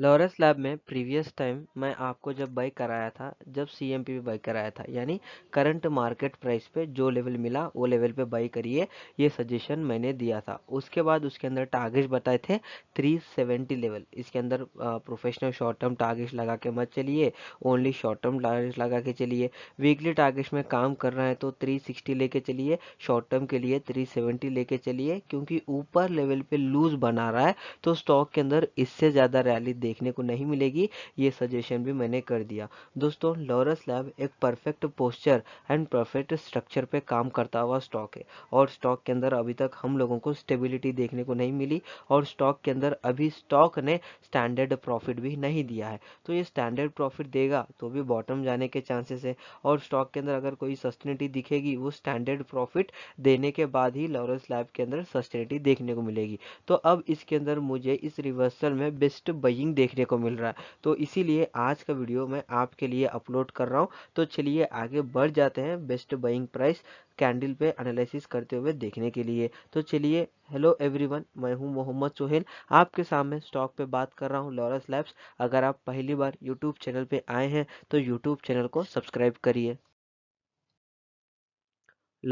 Lawrence lab में previous time मैं आपको जब बाई कराया था जब सी एम पी बाई कराया था यानी करंट मार्केट प्राइस पे जो लेवल मिला वो लेवल पे बाई करिए ये सजेशन मैंने दिया था उसके बाद उसके अंदर टारगेट बताए थे 370 लेवल इसके अंदर प्रोफेशनल शॉर्ट टर्म टारगेट लगा के मत चलिए ओनली शॉर्ट टर्म टारगेट लगा के चलिए वीकली टारगेट में काम कर रहे हैं तो थ्री सिक्सटी लेके चलिए शॉर्ट टर्म के लिए थ्री सेवेंटी लेके चलिए क्योंकि ऊपर लेवल पे लूज बना रहा है तो स्टॉक के अंदर इससे ज़्यादा रैली देखने को नहीं मिलेगी ये सजेशन भी मैंने कर दिया दोस्तों लॉरस लैब एक perfect posture and perfect structure पे काम करता हुआ स्टॉक है और स्टॉक के अंदर अभी तक हम लोगों को स्टेबिलिटी देखने को नहीं मिली और स्टॉक के अंदर अभी स्टॉक ने स्टैंडर्ड प्रॉफिट भी नहीं दिया है तो ये स्टैंडर्ड प्रॉफिट देगा तो भी बॉटम जाने के चांसेस है और स्टॉक के अंदर अगर कोई सस्टेनिटी दिखेगी वो स्टैंडर्ड प्रॉफिट देने के बाद ही लॉरस लैब के अंदर सस्टेनिटी देखने को मिलेगी तो अब इसके अंदर मुझे इस रिवर्सल में बेस्ट बइंग देखने को मिल रहा है तो इसीलिए आज का वीडियो मैं आपके लिए अपलोड कर रहा हूँ तो चलिए आगे बढ़ जाते हैं बेस्ट बाइंग प्राइस कैंडल पे एनालिसिस करते हुए देखने के लिए तो चलिए हेलो एवरीवन मैं हूं मोहम्मद सोहेल आपके सामने स्टॉक पे बात कर रहा हूं लॉरस लैब्स अगर आप पहली बार यूट्यूब चैनल पे आए हैं तो यूट्यूब चैनल को सब्सक्राइब करिए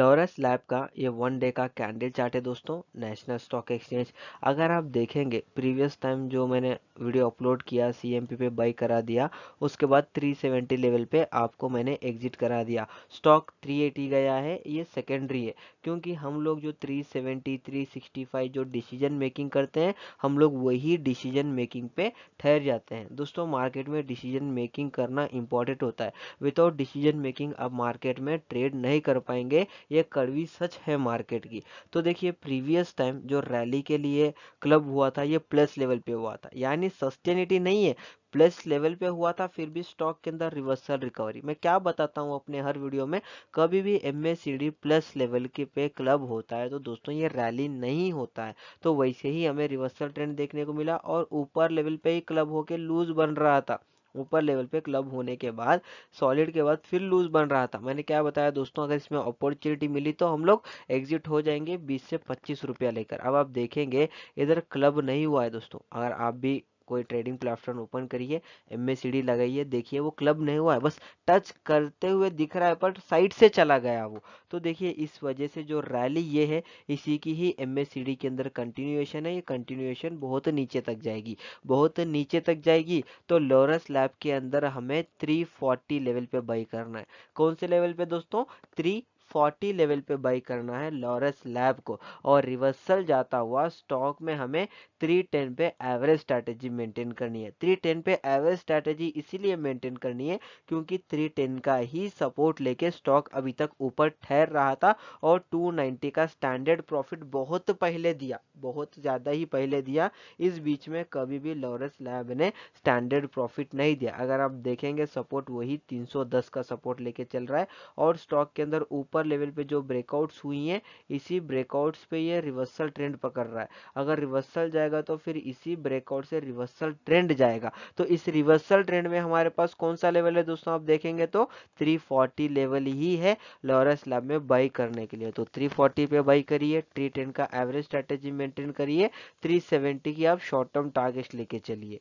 लॉरेंस लैब का ये वन डे का कैंडल चार्ट है दोस्तों नेशनल स्टॉक एक्सचेंज अगर आप देखेंगे प्रीवियस टाइम जो मैंने वीडियो अपलोड किया सीएमपी पे बाई करा दिया उसके बाद 370 लेवल पे आपको मैंने एग्जिट करा दिया स्टॉक 380 गया है ये सेकेंडरी है क्योंकि हम लोग जो 370 365 जो डिसीजन मेकिंग करते हैं हम लोग वही डिसीजन मेकिंग पे ठहर जाते हैं दोस्तों मार्केट में डिसीजन मेकिंग करना इंपॉर्टेंट होता है विदाउट डिसीजन मेकिंग आप मार्केट में ट्रेड नहीं कर पाएंगे ये कड़वी सच है मार्केट की तो देखिए प्रीवियस टाइम जो रैली के लिए क्लब हुआ था ये प्लस लेवल पे हुआ था यानी सस्टेनिटी नहीं है प्लस लेवल पे हुआ था फिर भी स्टॉक के अंदर रिवर्सल रिकवरी मैं क्या बताता हूँ अपने हर वीडियो में कभी भी एम प्लस लेवल के पे क्लब होता है तो दोस्तों ये रैली नहीं होता है तो वैसे ही हमें रिवर्सल ट्रेंड देखने को मिला और ऊपर लेवल पे ही क्लब होके लूज बन रहा था ऊपर लेवल पे क्लब होने के बाद सॉलिड के बाद फिर लूज बन रहा था मैंने क्या बताया दोस्तों अगर इसमें अपॉर्चुनिटी मिली तो हम लोग एग्जिट हो जाएंगे 20 से पच्चीस रुपया लेकर अब आप देखेंगे इधर क्लब नहीं हुआ है दोस्तों अगर आप भी कोई ट्रेडिंग प्लेटफॉर्म ओपन करिए एम सी डी लगाइए देखिए वो क्लब नहीं हुआ है बस टच करते हुए दिख रहा है पर साइड से चला गया वो तो देखिए इस वजह से जो रैली ये है इसी की ही एम ए सी डी के अंदर कंटिन्यूएशन है ये कंटिन्यूएशन बहुत नीचे तक जाएगी बहुत नीचे तक जाएगी तो लोरस लैब के अंदर हमें थ्री फोर्टी लेवल पे बाई करना है कौन से लेवल पे दोस्तों थ्री 40 लेवल पे बाई करना है लॉरेंस लैब को और रिवर्सल जाता हुआ स्टॉक में हमें 310 पे एवरेज स्ट्रैटेजी मेंटेन करनी है 310 पे एवरेज स्ट्रैटेजी इसीलिए मेंटेन करनी है क्योंकि 310 का ही सपोर्ट लेके स्टॉक अभी तक ऊपर ठहर रहा था और 290 का स्टैंडर्ड प्रॉफिट बहुत पहले दिया बहुत ज़्यादा ही पहले दिया इस बीच में कभी भी लॉरेंस लैब ने स्टैंडर्ड प्रॉफिट नहीं दिया अगर आप देखेंगे सपोर्ट वही तीन का सपोर्ट लेके चल रहा है और स्टॉक के अंदर ऊपर ऊपर लेवल पे जो ब्रेकआउट्स हुई हैं इसी ब्रेकआउट्स पे ये रिवर्सल ट्रेंड पकड़ रहा है अगर रिवर्सल जाएगा तो फिर इसी ब्रेकआउट से रिवर्सल ट्रेंड जाएगा तो इस रिवर्सल ट्रेंड में हमारे पास कौन सा लेवल है दोस्तों आप देखेंगे तो 340 लेवल ही है लॉरेंस लैब में बाई करने के लिए तो 340 पे बाई करिए 310 का एवरेज स्ट्रेटेजी मेंटेन करिए 370 की आप शॉर्ट टर्म टारगेट लेके चलिए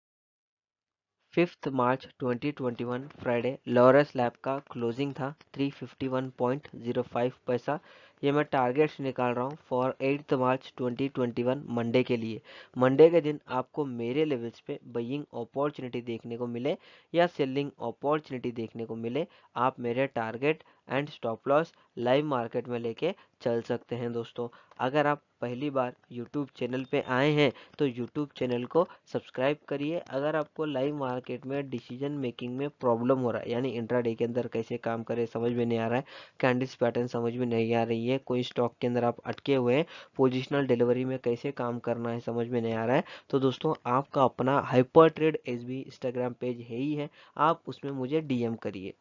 fifth March 2021 Friday Laurus lab का क्लोजिंग था 351.05 पैसा ये मैं टारगेट्स निकाल रहा हूँ फॉर एट्थ मार्च 2021 मंडे के लिए मंडे के दिन आपको मेरे लेवल्स पे बइंग अपॉर्चुनिटी देखने को मिले या सेलिंग अपॉर्चुनिटी देखने को मिले आप मेरे target and stop loss live market में लेके चल सकते हैं दोस्तों अगर आप पहली बार यूट्यूब चैनल पे आए हैं तो यूट्यूब चैनल को सब्सक्राइब करिए अगर आपको लाइव मार्केट में डिसीजन मेकिंग में प्रॉब्लम हो रहा है यानी इंट्राडे के अंदर कैसे काम करें समझ में नहीं आ रहा है कैंडल्स पैटर्न समझ में नहीं आ रही है कोई स्टॉक के अंदर आप अटके हुए हैं पोजिशनल डिलीवरी में कैसे काम करना है समझ में नहीं आ रहा है तो दोस्तों आपका अपना hyper trades Instagram page है ही है आप उसमें मुझे डी करिए